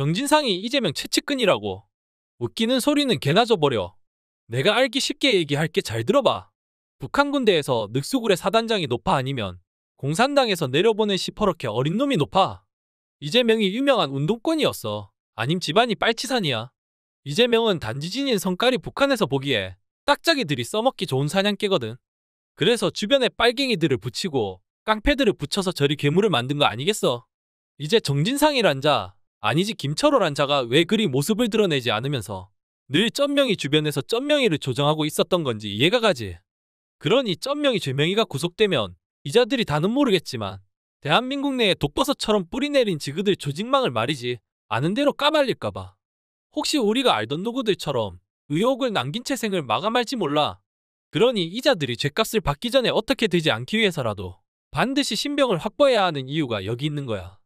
정진상이 이재명 최측근이라고. 웃기는 소리는 개나 줘버려. 내가 알기 쉽게 얘기할게 잘 들어봐. 북한 군대에서 늑수굴의 사단장이 높아 아니면 공산당에서 내려보낸 시퍼렇게 어린 놈이 높아. 이재명이 유명한 운동권이었어. 아님 집안이 빨치산이야. 이재명은 단지진인 성깔이 북한에서 보기에 딱자기들이 써먹기 좋은 사냥개거든. 그래서 주변에 빨갱이들을 붙이고 깡패들을 붙여서 저리 괴물을 만든 거 아니겠어. 이제 정진상이란 자 아니지 김철호 란자가 왜 그리 모습을 드러내지 않으면서 늘 쩐명이 주변에서 쩐명이를 조정하고 있었던 건지 이해가 가지. 그러니 쩐명이 죄명이가 구속되면 이자들이 다는 모르겠지만 대한민국 내에 독버섯처럼 뿌리내린 지그들 조직망을 말이지 아는 대로 까발릴까봐. 혹시 우리가 알던 누구들처럼 의혹을 남긴 채생을 마감할지 몰라. 그러니 이자들이 죄값을 받기 전에 어떻게 되지 않기 위해서라도 반드시 신병을 확보해야 하는 이유가 여기 있는 거야.